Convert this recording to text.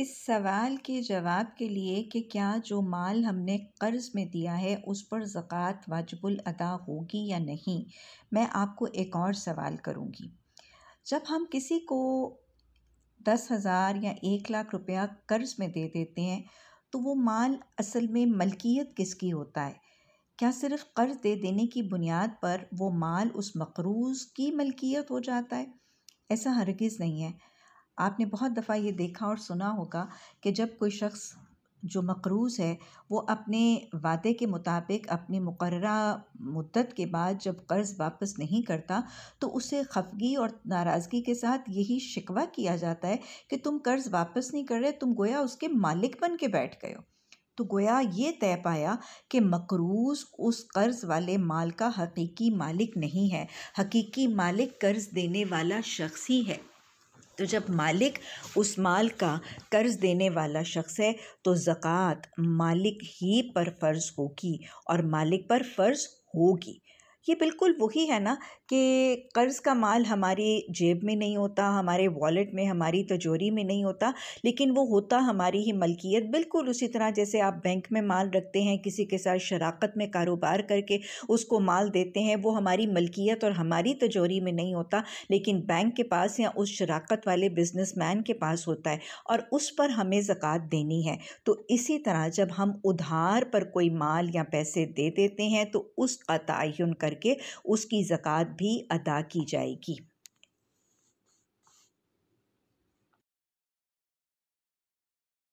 इस सवाल के जवाब के लिए कि क्या जो माल हमने कर्ज़ में दिया है उस पर ज़क़़त वाजिबुल अदा होगी या नहीं मैं आपको एक और सवाल करूँगी जब हम किसी को दस हज़ार या एक लाख रुपया कर्ज़ में दे देते हैं तो वो माल असल में मलकियत किसकी होता है क्या सिर्फ कर्ज़ दे देने की बुनियाद पर वो माल उस मकरूज़ की मलकियत हो जाता है ऐसा हरगिज़ नहीं है आपने बहुत दफ़ा ये देखा और सुना होगा कि जब कोई शख्स जो मकरूज़ है वो अपने वादे के मुताबिक अपनी मुकर मुद्दत के बाद जब कर्ज़ वापस नहीं करता तो उसे खफगी और नाराज़गी के साथ यही शिकवा किया जाता है कि तुम कर्ज़ वापस नहीं कर रहे तुम गोया उसके मालिक बन के बैठ गए हो तो गोया ये तय पाया कि मकरूज़ उस कर्ज़ वाले माल का हकीकी मालिक नहीं है हकीकी मालिक कर्ज़ देने वाला शख्स ही है तो जब मालिक उस माल का कर्ज़ देने वाला शख्स है तो ज़क़़त मालिक ही पर फ़र्ज़ होगी और मालिक पर फ़र्ज़ होगी ये बिल्कुल वही है ना कि कर्ज़ का माल हमारी जेब में नहीं होता हमारे वॉलेट में हमारी तजोरी में नहीं होता लेकिन वो होता हमारी ही मलकियत बिल्कुल उसी तरह जैसे आप बैंक में माल रखते हैं किसी के साथ शराकत में कारोबार करके उसको माल देते हैं वो हमारी मलकियत और हमारी तजोरी में नहीं होता लेकिन बैंक के पास या उस शराकत वाले मैन के पास होता है और उस पर हमें ज़क़़त देनी है तो इसी तरह जब हम उधार पर कोई माल या पैसे दे देते हैं तो का तयन करके करके उसकी ज़क़़त भी अदा की जाएगी